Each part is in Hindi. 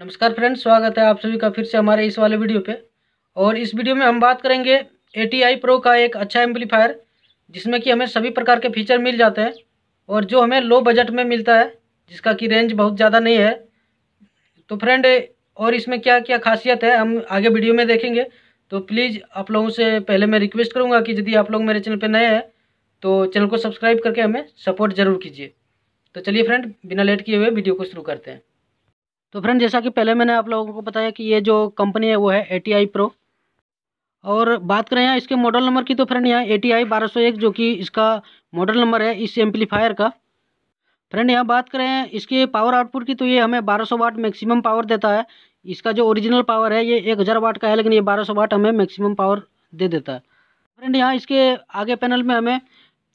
नमस्कार फ्रेंड्स स्वागत है आप सभी का फिर से हमारे इस वाले वीडियो पे और इस वीडियो में हम बात करेंगे ए टी प्रो का एक अच्छा एम्पलीफायर जिसमें कि हमें सभी प्रकार के फीचर मिल जाते हैं और जो हमें लो बजट में मिलता है जिसका कि रेंज बहुत ज़्यादा नहीं है तो फ्रेंड और इसमें क्या क्या खासियत है हम आगे वीडियो में देखेंगे तो प्लीज़ आप लोगों से पहले मैं रिक्वेस्ट करूँगा कि यदि आप लोग मेरे चैनल पर नए हैं तो चैनल को सब्सक्राइब करके हमें सपोर्ट ज़रूर कीजिए तो चलिए फ्रेंड बिना लेट किए हुए वीडियो को शुरू करते हैं तो फ्रेंड जैसा कि पहले मैंने आप लोगों को बताया कि ये जो कंपनी है वो है ए टी प्रो और बात करें यहाँ इसके मॉडल नंबर की तो फ्रेंड यहाँ ए टी आई बारह जो कि इसका मॉडल नंबर है इस एम्पलीफायर का फ्रेंड यहाँ बात करें इसके पावर आउटपुट की तो ये हमें 1200 वाट मैक्सिमम पावर देता है इसका जो ओरिजिनल पावर है ये 1000 वाट का है लेकिन ये 1200 वाट हमें मैक्सिमम पावर दे देता है फ्रेंड यहाँ इसके आगे पैनल में हमें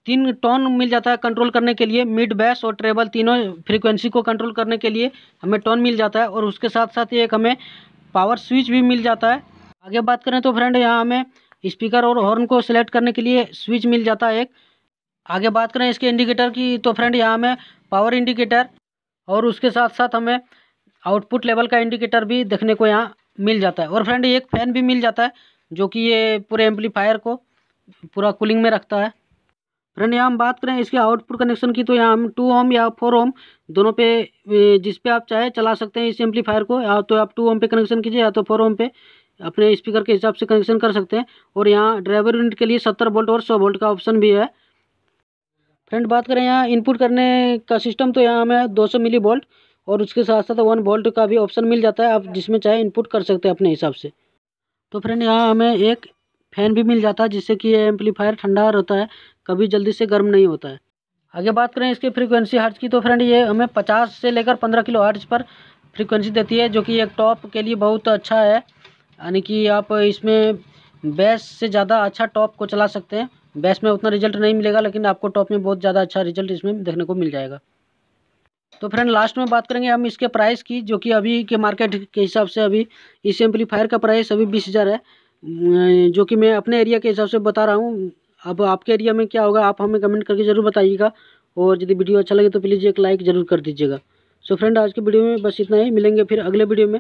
तीन टोन मिल जाता है कंट्रोल करने के लिए मिड बैस और ट्रेबल तीनों फ्रीक्वेंसी को कंट्रोल करने के लिए हमें टोन मिल जाता है और उसके साथ साथ एक हमें पावर स्विच भी मिल जाता है आगे बात करें तो फ्रेंड यहाँ हमें स्पीकर और हॉर्न को सिलेक्ट करने के लिए स्विच मिल जाता है एक आगे बात करें इसके इंडिकेटर की तो फ्रेंड यहाँ हमें पावर इंडिकेटर और उसके साथ साथ हमें आउटपुट लेवल का इंडिकेटर भी देखने को यहाँ मिल जाता है और फ्रेंड एक फ़ैन भी मिल जाता है जो कि ये पूरे एम्पलीफायर को पूरा कूलिंग में रखता है फ्रेंड यहाँ हम बात करें इसके आउटपुट कनेक्शन की तो यहाँ हम टू ओम या फोर ओम दोनों पे जिस पे आप चाहे चला सकते हैं इस एम्पलीफायर को या तो आप टू ओम पे कनेक्शन कीजिए या तो फोर ओम पे अपने स्पीकर के हिसाब से कनेक्शन कर सकते हैं और यहाँ ड्राइवर यूनिट के लिए सत्तर वोल्ट और सौ वोल्ट का ऑप्शन भी है फ्रेंड बात करें यहाँ इनपुट करने का सिस्टम तो यहाँ हमें दो सौ मिली वोल्ट और उसके साथ साथ वन वोल्ट का भी ऑप्शन मिल जाता है आप जिसमें चाहे इनपुट कर सकते हैं अपने हिसाब से तो फ्रेंड यहाँ हमें एक फ़ैन भी मिल जाता है जिससे कि ये एम्पलीफायर ठंडा रहता है कभी जल्दी से गर्म नहीं होता है आगे बात करें इसकी फ्रीक्वेंसी हर्ज की तो फ्रेंड ये हमें पचास से लेकर पंद्रह किलो हर्ज पर फ्रीक्वेंसी देती है जो कि एक टॉप के लिए बहुत अच्छा है यानी कि आप इसमें बेस से ज़्यादा अच्छा टॉप को चला सकते हैं बेस में उतना रिजल्ट नहीं मिलेगा लेकिन आपको टॉप में बहुत ज़्यादा अच्छा रिजल्ट इसमें देखने को मिल जाएगा तो फ्रेंड लास्ट में बात करेंगे हम इसके प्राइस की जो कि अभी के मार्केट के हिसाब से अभी इस एम्पलीफायर का प्राइस अभी बीस हज़ार है जो कि मैं अपने एरिया के हिसाब से बता रहा हूँ अब आपके एरिया में क्या होगा आप हमें कमेंट करके ज़रूर बताइएगा और यदि वीडियो अच्छा लगे तो प्लीज़ एक लाइक ज़रूर कर दीजिएगा सो फ्रेंड आज के वीडियो में बस इतना ही मिलेंगे फिर अगले वीडियो में